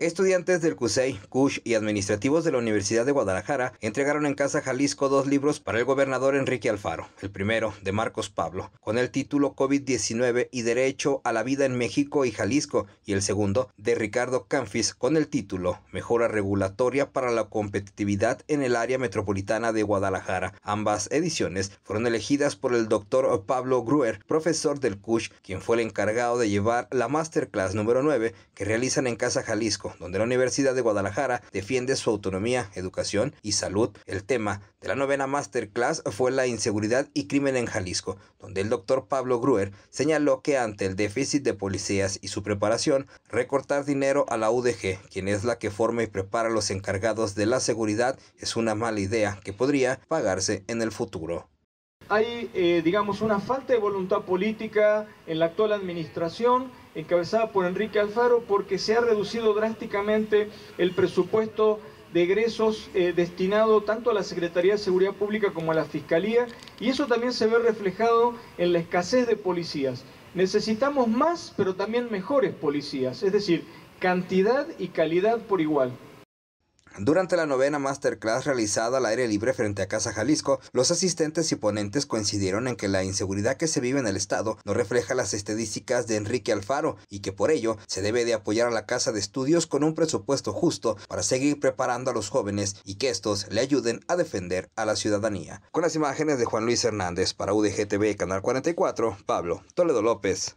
Estudiantes del CUSEI, CUSH y administrativos de la Universidad de Guadalajara entregaron en Casa Jalisco dos libros para el gobernador Enrique Alfaro. El primero, de Marcos Pablo, con el título COVID-19 y Derecho a la Vida en México y Jalisco, y el segundo, de Ricardo Canfis, con el título Mejora Regulatoria para la Competitividad en el Área Metropolitana de Guadalajara. Ambas ediciones fueron elegidas por el doctor Pablo Gruer, profesor del CUSH, quien fue el encargado de llevar la masterclass número 9 que realizan en Casa Jalisco donde la Universidad de Guadalajara defiende su autonomía, educación y salud. El tema de la novena masterclass fue la inseguridad y crimen en Jalisco, donde el doctor Pablo Gruer señaló que ante el déficit de policías y su preparación, recortar dinero a la UDG, quien es la que forma y prepara a los encargados de la seguridad, es una mala idea que podría pagarse en el futuro hay, eh, digamos, una falta de voluntad política en la actual administración encabezada por Enrique Alfaro porque se ha reducido drásticamente el presupuesto de egresos eh, destinado tanto a la Secretaría de Seguridad Pública como a la Fiscalía y eso también se ve reflejado en la escasez de policías. Necesitamos más, pero también mejores policías, es decir, cantidad y calidad por igual. Durante la novena masterclass realizada al aire libre frente a Casa Jalisco, los asistentes y ponentes coincidieron en que la inseguridad que se vive en el Estado no refleja las estadísticas de Enrique Alfaro y que por ello se debe de apoyar a la Casa de Estudios con un presupuesto justo para seguir preparando a los jóvenes y que estos le ayuden a defender a la ciudadanía. Con las imágenes de Juan Luis Hernández para UDGTV Canal 44, Pablo Toledo López.